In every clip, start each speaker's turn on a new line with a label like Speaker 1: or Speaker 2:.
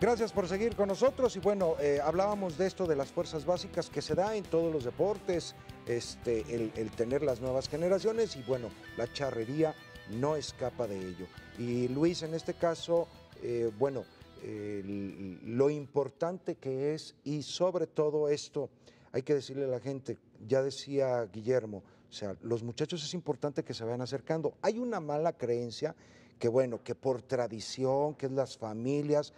Speaker 1: Gracias por seguir con nosotros y bueno, eh, hablábamos de esto de las fuerzas básicas que se da en todos los deportes, este, el, tener las nuevas generaciones y bueno, la charrería no escapa de ello. Y Luis, en este caso, eh, bueno, lo importante que es y sobre todo esto, hay que decirle a la gente, ya decía Guillermo, o sea, los muchachos es importante que se vayan acercando. Hay una mala creencia que bueno, que por tradición, que es las familias,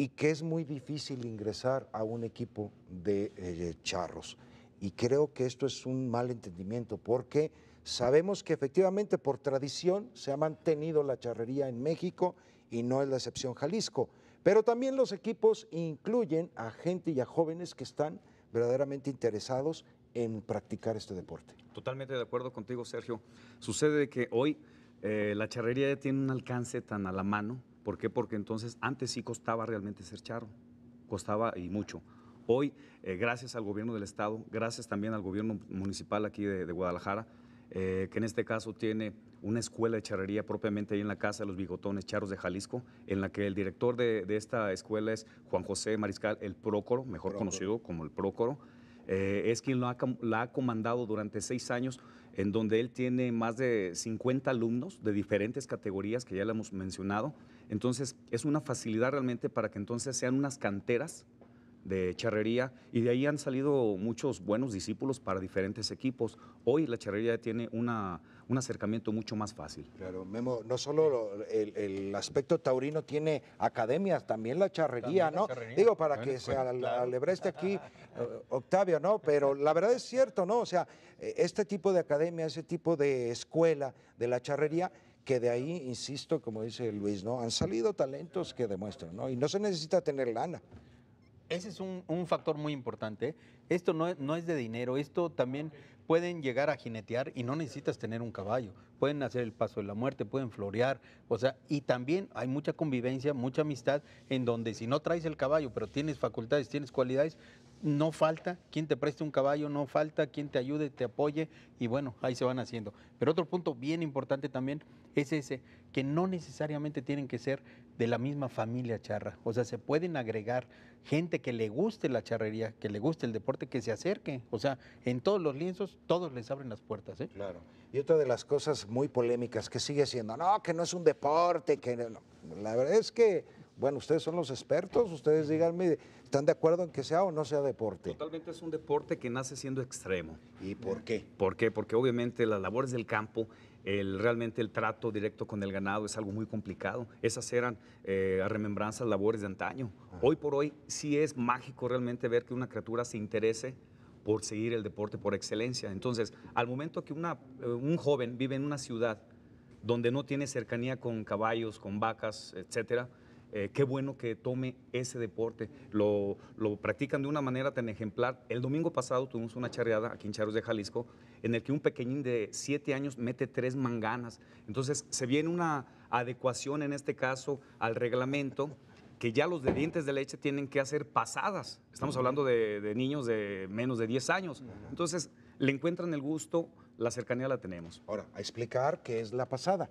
Speaker 1: y que es muy difícil ingresar a un equipo de eh, charros. Y creo que esto es un mal entendimiento porque sabemos que efectivamente por tradición se ha mantenido la charrería en México y no es la excepción Jalisco. Pero también los equipos incluyen a gente y a jóvenes que están verdaderamente interesados en practicar este deporte.
Speaker 2: Totalmente de acuerdo contigo, Sergio. Sucede que hoy eh, la charrería tiene un alcance tan a la mano ¿Por qué? Porque entonces antes sí costaba realmente ser charro, costaba y mucho. Hoy, eh, gracias al gobierno del Estado, gracias también al gobierno municipal aquí de, Guadalajara, eh, que en este caso tiene una escuela de charrería propiamente ahí en la Casa de los Bigotones Charros de Jalisco, en la que el director de, esta escuela es Juan José Mariscal, el Prócoro, mejor conocido como el Prócoro. Eh, es quien ha, la ha comandado durante seis años, en donde él tiene más de 50 alumnos de diferentes categorías que ya le hemos mencionado. Entonces, es una facilidad realmente para que entonces sean unas canteras de charrería y de ahí han salido muchos buenos discípulos para diferentes equipos. Hoy la charrería tiene una, un acercamiento mucho más fácil.
Speaker 1: Claro, Memo, no solo el, aspecto taurino tiene academias, también la charrería, ¿no? Digo, para que se aquí eh, Octavio, ¿no? Pero la verdad es cierto, ¿no? O sea, eh, este tipo de academia, ese tipo de escuela de la charrería que de ahí, insisto, como dice Luis, ¿no? Han salido talentos que demuestran, ¿no? Y no se necesita tener lana.
Speaker 3: Ese es un, factor muy importante. Esto no, no, es de dinero, esto también pueden llegar a jinetear y no necesitas tener un caballo. Pueden hacer el paso de la muerte, pueden florear, o sea, y también hay mucha convivencia, mucha amistad, en donde si no traes el caballo, pero tienes facultades, tienes cualidades, no falta quien te preste un caballo, no falta quien te ayude, te apoye y bueno, ahí se van haciendo. Pero otro punto bien importante también es ese, que no necesariamente tienen que ser de la misma familia charra, o sea, se pueden agregar gente que le guste la charrería, que
Speaker 1: le guste el deporte, que se acerque, o sea, en todos los lienzos todos les abren las puertas. ¿eh? Claro, y otra de las cosas muy polémicas que sigue siendo, no, que no es un deporte, que no. la verdad es que bueno, ustedes son los expertos, ustedes díganme, ¿están de acuerdo en que sea o no sea deporte?
Speaker 2: Totalmente es un deporte que nace siendo extremo. ¿Y por qué? ¿Por qué? Porque obviamente las labores del campo, el, realmente el trato directo con el ganado es algo muy complicado. Esas eran eh, a remembranzas labores de antaño. Ah. Hoy por hoy sí es mágico realmente ver que una criatura se interese por seguir el deporte por excelencia. Entonces, al momento que una, eh, un joven vive en una ciudad donde no tiene cercanía con caballos, con vacas, etcétera, eh, qué bueno que tome ese deporte. Lo, practican de una manera tan ejemplar. El domingo pasado tuvimos una charreada aquí en Charos de Jalisco, en el que un pequeñín de siete años mete tres manganas. Entonces, se viene una adecuación en este caso al reglamento que ya los de dientes de leche tienen que hacer pasadas. Estamos hablando de, de niños de menos de 10 años. Entonces, le encuentran el gusto, la cercanía la tenemos.
Speaker 1: Ahora, a explicar qué es la pasada.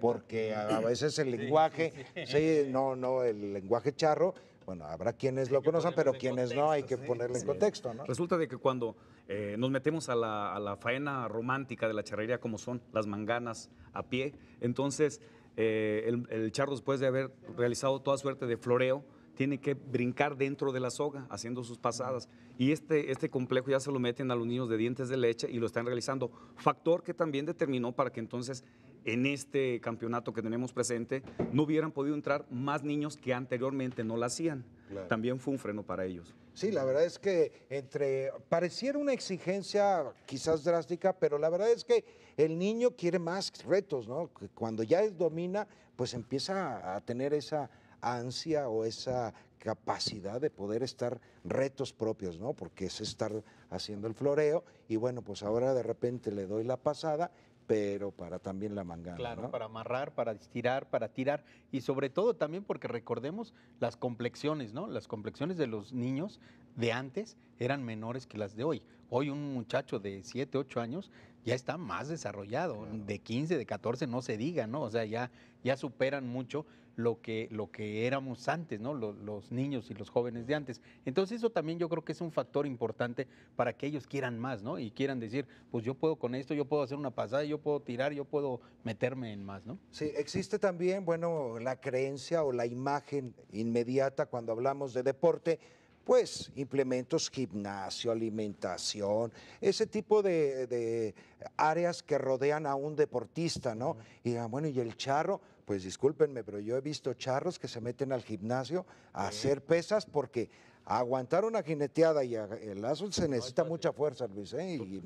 Speaker 1: Porque a, veces el lenguaje, sí, no, no, el lenguaje charro, bueno, habrá quienes lo conocen, pero quienes no, hay que ponerle en contexto, ¿no?
Speaker 2: Resulta de que cuando eh, nos metemos a la, faena romántica de la charrería, como son las manganas a pie, entonces eh, el charro, después de haber realizado toda suerte de floreo, tiene que brincar dentro de la soga haciendo sus pasadas. Y este, este complejo ya se lo meten a los niños de dientes de leche y lo están realizando. Factor que también determinó para que entonces en este campeonato que tenemos presente no hubieran podido entrar más niños que anteriormente no lo hacían. También fue un freno para ellos.
Speaker 1: Sí, la verdad es que entre pareciera una exigencia quizás drástica, pero la verdad es que el niño quiere más retos, ¿no? Cuando ya domina, pues empieza a tener esa ansia o esa capacidad de poder estar retos propios, ¿no? Porque es estar haciendo el floreo y bueno, pues ahora de repente le doy la pasada, pero para también la mangana. Claro,
Speaker 3: para amarrar, para estirar, para tirar y sobre todo también porque recordemos las complexiones, ¿no? Las complexiones de los niños de antes eran menores que las de hoy. Hoy un muchacho de 7, 8 años ya está más desarrollado, de 15, de 14 no se diga, ¿no? O sea, ya, ya superan mucho lo que, lo que éramos antes, Los, niños y los jóvenes de antes. Entonces eso también yo creo que es un factor importante para que ellos quieran más, ¿no? Y quieran decir, pues yo puedo con esto, yo puedo hacer una pasada, yo puedo tirar, yo puedo meterme en más, ¿no?
Speaker 1: Sí, existe también, bueno, la creencia o la imagen inmediata cuando hablamos de deporte pues implementos, gimnasio, alimentación, ese tipo de, áreas que rodean a un deportista, ¿no? Y digan, bueno, ¿y el charro? Pues discúlpenme, pero yo he visto charros que se meten al gimnasio a hacer pesas porque aguantar una jineteada y el azul se necesita mucha fuerza, Luis, ¿eh? Y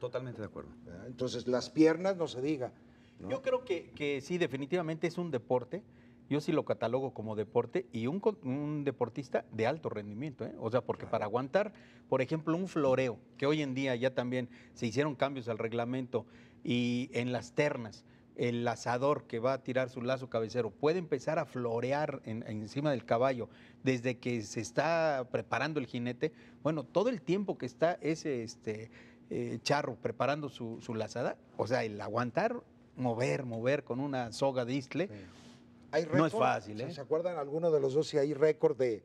Speaker 2: Totalmente de acuerdo.
Speaker 1: Entonces, las piernas no se diga.
Speaker 3: Yo creo que, que sí, definitivamente es un deporte yo sí lo catalogo como deporte y un, deportista de alto rendimiento, ¿eh? o sea, porque para aguantar, por ejemplo, un floreo, que hoy en día ya también se hicieron cambios al reglamento y en las ternas, el lazador que va a tirar su lazo cabecero puede empezar a florear encima del caballo desde que se está preparando el jinete, bueno, todo el tiempo que está ese este, eh, charro preparando su, lazada, o sea, el aguantar, mover, mover con una soga de isle no es fácil.
Speaker 1: ¿eh? ¿Se acuerdan alguno de los dos si hay récord de,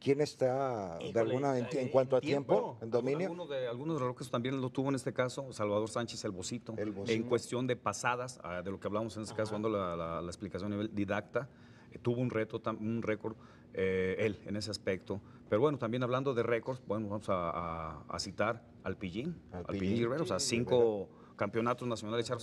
Speaker 1: quién está de alguna eh, en, cuanto a tiempo, en dominio?
Speaker 2: algunos de los que también lo tuvo en este caso, Salvador Sánchez el Bocito, en cuestión de pasadas, ah, de lo que hablamos en este caso, dando la, explicación a nivel didacta, eh, tuvo un reto, un récord eh, él en ese aspecto. Pero bueno, también hablando de récords, bueno, vamos a, citar al Pillín, al, Pijín o sea, cinco campeonatos nacionales, o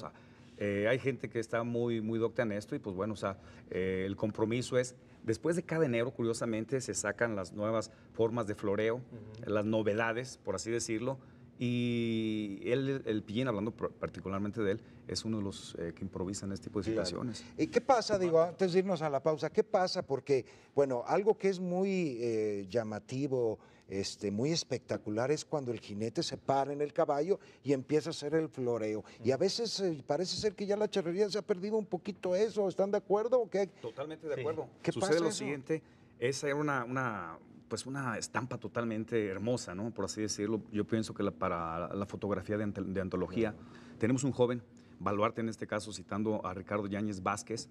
Speaker 2: eh, hay gente que está muy, muy docta en esto y pues bueno, o sea, eh, el compromiso es, después de cada enero, curiosamente, se sacan las nuevas formas de floreo, las novedades, por así decirlo, y él, el Pillín, hablando particularmente de él, es uno de los eh, que improvisan este tipo de situaciones.
Speaker 1: ¿Y qué pasa, digo, antes de irnos a la pausa, qué pasa? Porque, bueno, algo que es muy llamativo este, muy espectacular es cuando el jinete se para en el caballo y empieza a hacer el floreo. Y a veces eh, parece ser que ya la charrería se ha perdido un poquito eso. ¿Están de acuerdo? ¿O qué?
Speaker 2: Totalmente de acuerdo. Sucede lo siguiente. Esa era una, pues una estampa totalmente hermosa, ¿no? Por así decirlo. Yo pienso que para la fotografía de, de antología tenemos un joven, Baluarte en este caso, citando a Ricardo Yáñez Vázquez,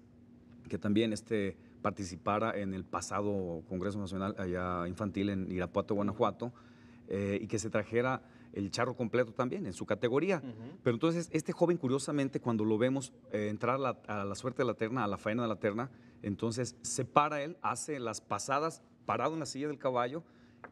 Speaker 2: que también este participara en el pasado Congreso Nacional allá infantil en Irapuato, Guanajuato, eh, y que se trajera el charro completo también en su categoría. Pero entonces este joven curiosamente cuando lo vemos eh, entrar la, a la, suerte de la terna, a la faena de la terna, entonces se para él, hace las pasadas parado en la silla del caballo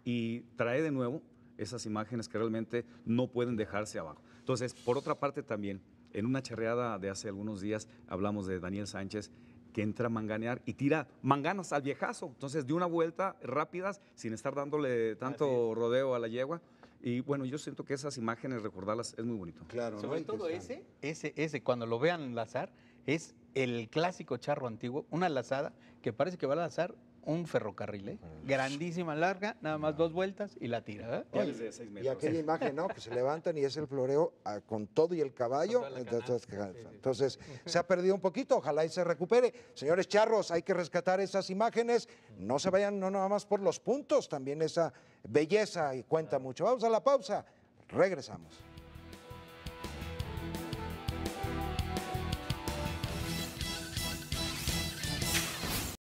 Speaker 2: y trae de nuevo esas imágenes que realmente no pueden dejarse abajo. Entonces, por otra parte también, en una charreada de hace algunos días hablamos de Daniel Sánchez que entra a manganear y tira manganas al viejazo. Entonces, de una vuelta rápidas, sin estar dándole tanto rodeo a la yegua. Y bueno, yo siento que esas imágenes, recordarlas, es muy bonito. Claro. Sobre todo ese, ese,
Speaker 3: ese, cuando lo vean lazar, es el clásico charro antiguo, una lazada que parece
Speaker 1: que va a lanzar un ferrocarril, ¿eh?
Speaker 3: grandísima, larga, nada más dos vueltas y la tira.
Speaker 2: ¿eh? Y aquella imagen, ¿no?
Speaker 1: Que se levantan y es el floreo ah, con todo y el caballo. Entonces, se ha perdido un poquito, ojalá y se recupere. Señores charros, hay que rescatar esas imágenes. No se vayan, no nada más por los puntos, también esa belleza y cuenta mucho. Vamos a la pausa, regresamos.